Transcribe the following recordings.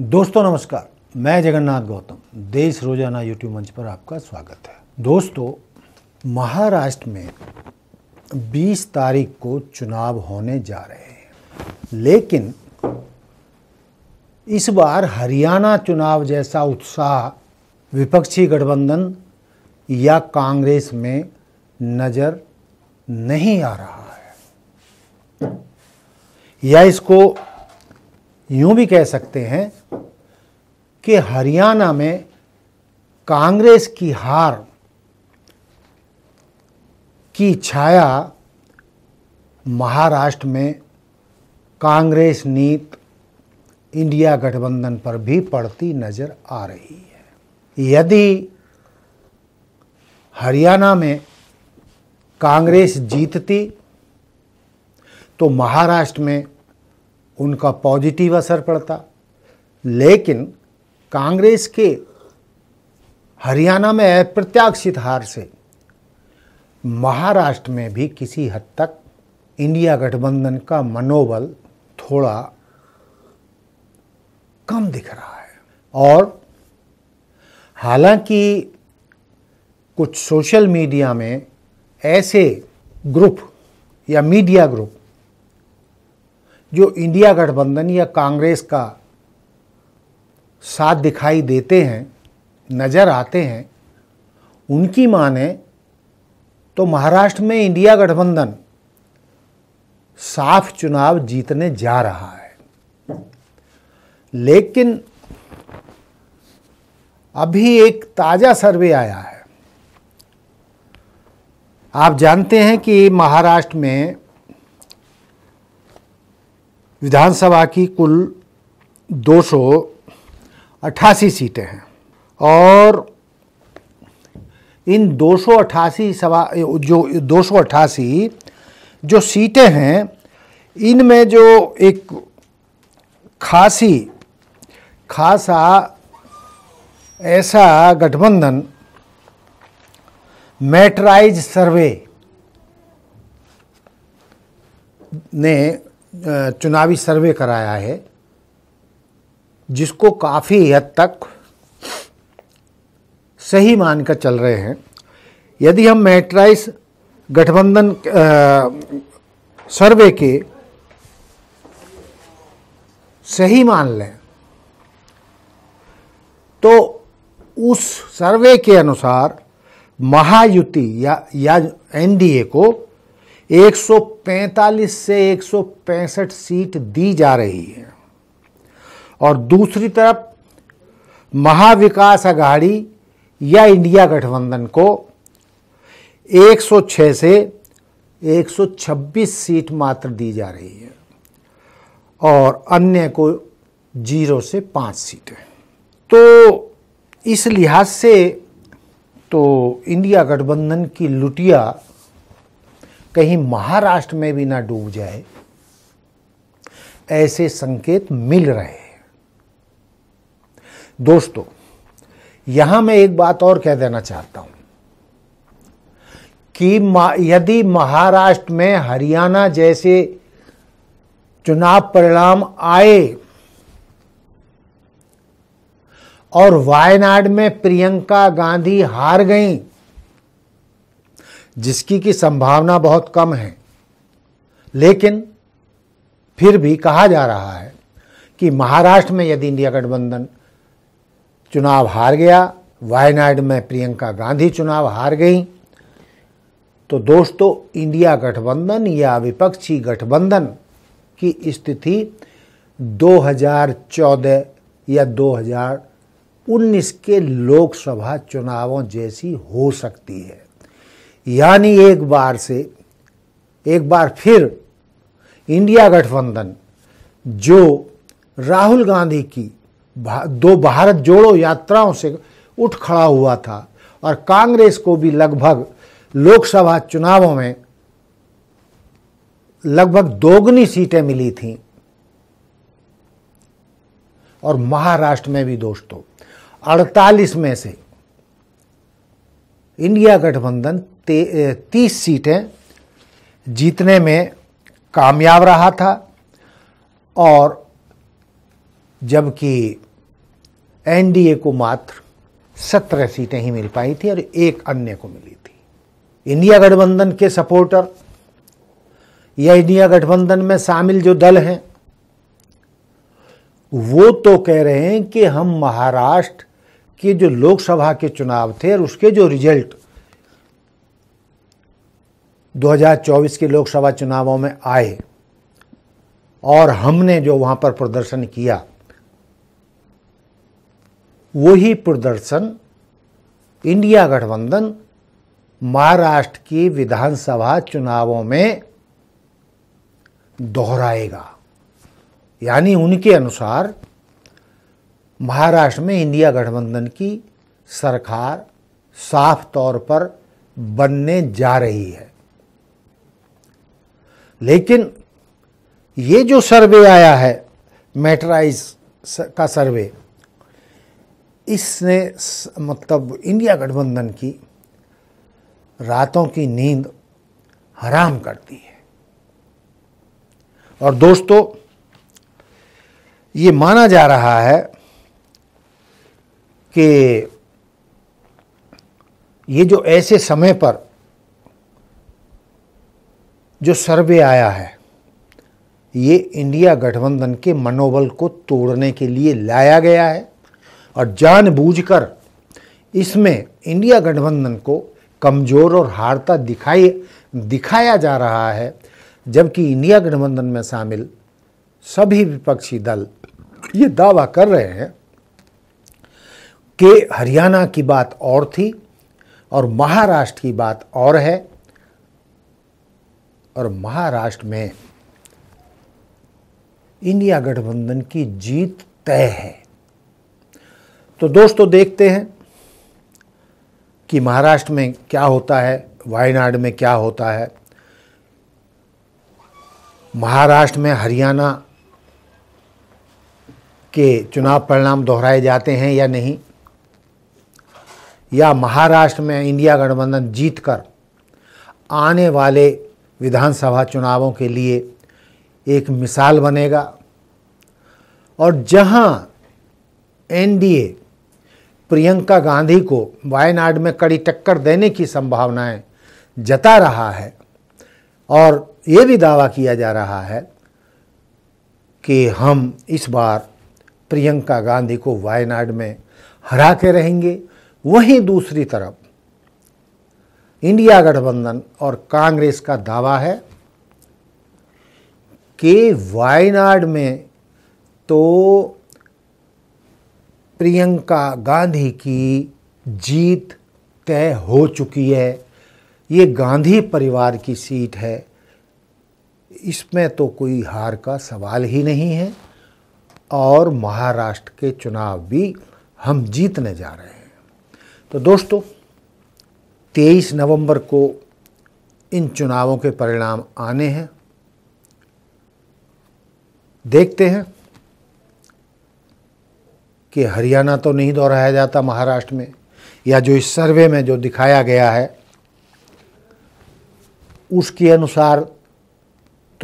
दोस्तों नमस्कार मैं जगन्नाथ गौतम देश रोजाना यूट्यूब मंच पर आपका स्वागत है दोस्तों महाराष्ट्र में 20 तारीख को चुनाव होने जा रहे हैं लेकिन इस बार हरियाणा चुनाव जैसा उत्साह विपक्षी गठबंधन या कांग्रेस में नज़र नहीं आ रहा है या इसको यूं भी कह सकते हैं कि हरियाणा में कांग्रेस की हार की छाया महाराष्ट्र में कांग्रेस नीत इंडिया गठबंधन पर भी पड़ती नज़र आ रही है यदि हरियाणा में कांग्रेस जीतती तो महाराष्ट्र में उनका पॉजिटिव असर पड़ता लेकिन कांग्रेस के हरियाणा में अप्रत्याशित हार से महाराष्ट्र में भी किसी हद तक इंडिया गठबंधन का मनोबल थोड़ा कम दिख रहा है और हालांकि कुछ सोशल मीडिया में ऐसे ग्रुप या मीडिया ग्रुप जो इंडिया गठबंधन या कांग्रेस का साथ दिखाई देते हैं नज़र आते हैं उनकी माने तो महाराष्ट्र में इंडिया गठबंधन साफ चुनाव जीतने जा रहा है लेकिन अभी एक ताज़ा सर्वे आया है आप जानते हैं कि महाराष्ट्र में विधानसभा की कुल दो सौ अट्ठासी सीटें हैं और इन दो सौ अट्ठासी सवा जो दो सौ अट्ठासी जो सीटें हैं इनमें जो एक खासी खासा ऐसा गठबंधन मेट्राइज सर्वे ने चुनावी सर्वे कराया है जिसको काफ़ी हद तक सही मानकर चल रहे हैं यदि हम मेट्राइस गठबंधन सर्वे के सही मान लें तो उस सर्वे के अनुसार महायुति या या एनडीए को 145 से 165 सीट दी जा रही है और दूसरी तरफ महाविकास आघाड़ी या इंडिया गठबंधन को 106 से 126 सीट मात्र दी जा रही है और अन्य को जीरो से पाँच सीट तो इस लिहाज से तो इंडिया गठबंधन की लुटिया कहीं महाराष्ट्र में भी ना डूब जाए ऐसे संकेत मिल रहे हैं दोस्तों यहां मैं एक बात और कह देना चाहता हूं कि यदि महाराष्ट्र में हरियाणा जैसे चुनाव परिणाम आए और वायनाड में प्रियंका गांधी हार गईं जिसकी की संभावना बहुत कम है लेकिन फिर भी कहा जा रहा है कि महाराष्ट्र में यदि इंडिया गठबंधन चुनाव हार गया वायनाड में प्रियंका गांधी चुनाव हार गई तो दोस्तों इंडिया गठबंधन या विपक्षी गठबंधन की स्थिति 2014 या 2019 के लोकसभा चुनावों जैसी हो सकती है यानी एक बार से एक बार फिर इंडिया गठबंधन जो राहुल गांधी की दो भारत जोड़ो यात्राओं से उठ खड़ा हुआ था और कांग्रेस को भी लगभग लोकसभा चुनावों में लगभग दोगुनी सीटें मिली थीं और महाराष्ट्र में भी दोस्तों 48 में से इंडिया गठबंधन तीस सीटें जीतने में कामयाब रहा था और जबकि एनडीए को मात्र सत्रह सीटें ही मिल पाई थी और एक अन्य को मिली थी इंडिया गठबंधन के सपोर्टर या इंडिया गठबंधन में शामिल जो दल हैं वो तो कह रहे हैं कि हम महाराष्ट्र कि जो लोकसभा के चुनाव थे और उसके जो रिजल्ट 2024 के लोकसभा चुनावों में आए और हमने जो वहां पर प्रदर्शन किया वही प्रदर्शन इंडिया गठबंधन महाराष्ट्र की विधानसभा चुनावों में दोहराएगा यानी उनके अनुसार महाराष्ट्र में इंडिया गठबंधन की सरकार साफ तौर पर बनने जा रही है लेकिन ये जो सर्वे आया है मेटराइज का सर्वे इसने मतलब इंडिया गठबंधन की रातों की नींद हराम करती है और दोस्तों ये माना जा रहा है कि ये जो ऐसे समय पर जो सर्वे आया है ये इंडिया गठबंधन के मनोबल को तोड़ने के लिए लाया गया है और जानबूझकर इसमें इंडिया गठबंधन को कमज़ोर और हारता दिखाई दिखाया जा रहा है जबकि इंडिया गठबंधन में शामिल सभी विपक्षी दल ये दावा कर रहे हैं कि हरियाणा की बात और थी और महाराष्ट्र की बात और है और महाराष्ट्र में इंडिया गठबंधन की जीत तय है तो दोस्तों देखते हैं कि महाराष्ट्र में क्या होता है वायनाड में क्या होता है महाराष्ट्र में हरियाणा के चुनाव परिणाम दोहराए जाते हैं या नहीं या महाराष्ट्र में इंडिया गठबंधन जीतकर आने वाले विधानसभा चुनावों के लिए एक मिसाल बनेगा और जहां एनडीए प्रियंका गांधी को वायनाड में कड़ी टक्कर देने की संभावनाएं जता रहा है और ये भी दावा किया जा रहा है कि हम इस बार प्रियंका गांधी को वायनाड में हरा के रहेंगे वहीं दूसरी तरफ इंडिया गठबंधन और कांग्रेस का दावा है कि वायनाड में तो प्रियंका गांधी की जीत तय हो चुकी है ये गांधी परिवार की सीट है इसमें तो कोई हार का सवाल ही नहीं है और महाराष्ट्र के चुनाव भी हम जीतने जा रहे हैं तो दोस्तों 23 नवंबर को इन चुनावों के परिणाम आने हैं देखते हैं कि हरियाणा तो नहीं दोहराया जाता महाराष्ट्र में या जो इस सर्वे में जो दिखाया गया है उसके अनुसार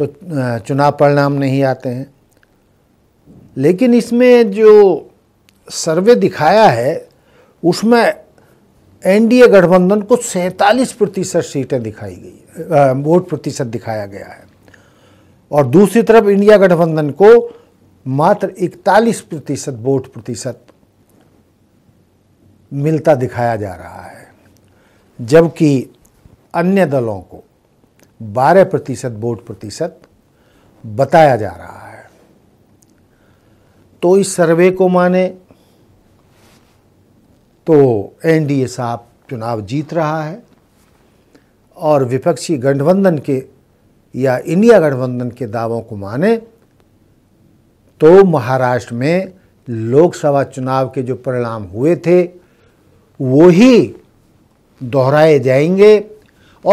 तो चुनाव परिणाम नहीं आते हैं लेकिन इसमें जो सर्वे दिखाया है उसमें एनडीए गठबंधन को सैतालीस प्रतिशत सीटें दिखाई गई वोट प्रतिशत दिखाया गया है और दूसरी तरफ इंडिया गठबंधन को मात्र इकतालीस प्रतिशत वोट प्रतिशत मिलता दिखाया जा रहा है जबकि अन्य दलों को 12 प्रतिशत वोट प्रतिशत बताया जा रहा है तो इस सर्वे को माने तो एनडीए साहब चुनाव जीत रहा है और विपक्षी गठबंधन के या इंडिया गठबंधन के दावों को माने तो महाराष्ट्र में लोकसभा चुनाव के जो परिणाम हुए थे वो ही दोहराए जाएंगे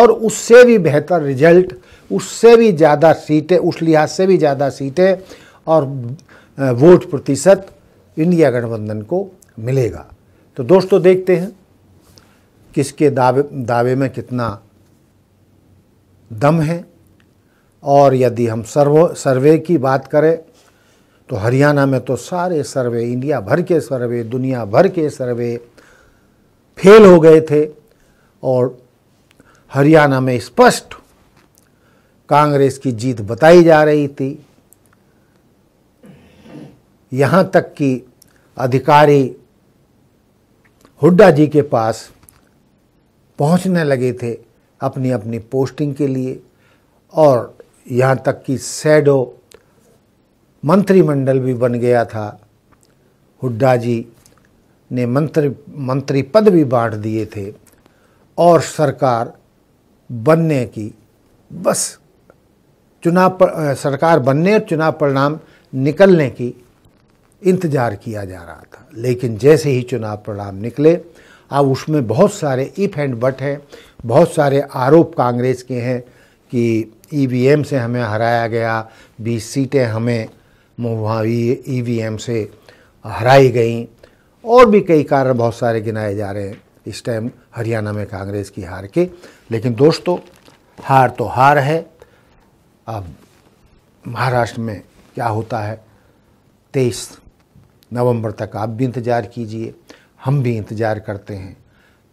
और उससे भी बेहतर रिजल्ट उससे भी ज़्यादा सीटें उस लिहाज से भी ज़्यादा सीटें और वोट प्रतिशत इंडिया गठबंधन को मिलेगा तो दोस्तों देखते हैं किसके दावे दावे में कितना दम है और यदि हम सर्व सर्वे की बात करें तो हरियाणा में तो सारे सर्वे इंडिया भर के सर्वे दुनिया भर के सर्वे फेल हो गए थे और हरियाणा में स्पष्ट कांग्रेस की जीत बताई जा रही थी यहाँ तक कि अधिकारी हुड्डा जी के पास पहुंचने लगे थे अपनी अपनी पोस्टिंग के लिए और यहाँ तक कि सैडो मंत्रिमंडल भी बन गया था हुड्डा जी ने मंत्री मंत्री पद भी बांट दिए थे और सरकार बनने की बस चुनाव सरकार बनने और चुनाव परिणाम निकलने की इंतज़ार किया जा रहा था लेकिन जैसे ही चुनाव परिणाम निकले अब उसमें बहुत सारे इफ एंड बट हैं बहुत सारे आरोप कांग्रेस के हैं कि ई e से हमें हराया गया बीस सीटें हमें वहाँ एम e से हराई गई और भी कई कारण बहुत सारे गिनाए जा रहे हैं इस टाइम हरियाणा में कांग्रेस की हार के लेकिन दोस्तों हार तो हार है अब महाराष्ट्र में क्या होता है तेईस नवंबर तक आप भी इंतज़ार कीजिए हम भी इंतज़ार करते हैं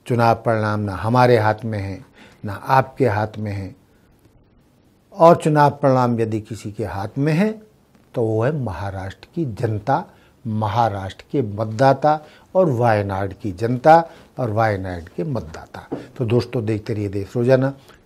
चुनाव परिणाम ना हमारे हाथ में है ना आपके हाथ में है और चुनाव परिणाम यदि किसी के हाथ में है तो वो है महाराष्ट्र की जनता महाराष्ट्र के मतदाता और वायनाड की जनता और वायनाड के मतदाता तो दोस्तों देखते रहिए देश रोजाना